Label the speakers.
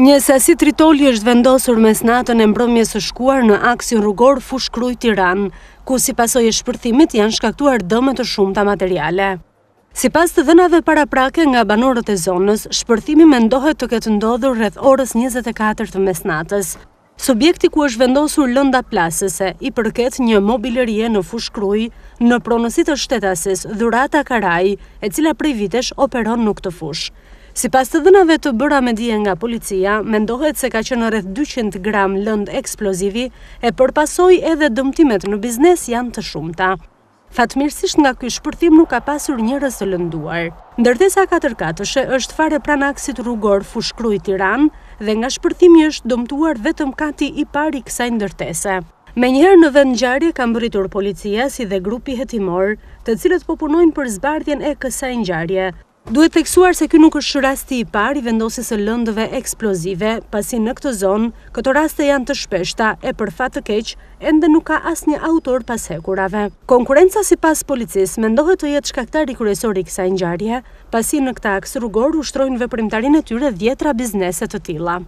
Speaker 1: Një sasi tritoli është vendosur mes natën e mbrëmjes së shkuar në aksin rrugor Fushkruj Tiran, ku si pasoj e shpërthimit janë shkaktuar dëmet të shumë të materiale. Si pas të dënave para prake nga banorët e zonës, shpërthimi me ndohet të këtë ndodhur rreth orës 24 të mes natës. Subjekti ku është vendosur lënda plasëse i përket një mobilerie në fushkruj në pronësit të shtetasis Dhurata Karaj, e cila prej vitesh operon nuk të fush. Si pas të dhënave të bëra me dje nga policia, mendohet se ka qenë rreth 200 gram lënd eksplozivi e përpasoj edhe dëmtimet në biznes janë të shumëta. Fatmirësisht nga kjo shpërthim nuk ka pasur njërës të lënduar. Ndërtesa 4 4 është fare aksit rrugor fushkruj tiran dhe nga shpërthimi është dëmtuar vetëm kati i pari kësaj ndërtese. Me njëherë në vend njarje kam bëritur policia si dhe grupi hetimor të cilët popunojnë për zbardjen e kësaj njarje, Duhet theksuar se kjo nuk është rasti i par i vendosis e lëndëve eksplozive, pasi në këtë zonë, këto raste janë të shpeshta e për fatë të keqë, endë nuk ka asë një autor pas hekurave. Konkurenca si pas policis me ndohet të jetë shkaktari kërësori kësa njëjarje, pasi në këta aksë rrugor ushtrojnë veprimtarin e tyre djetra bizneset të tila.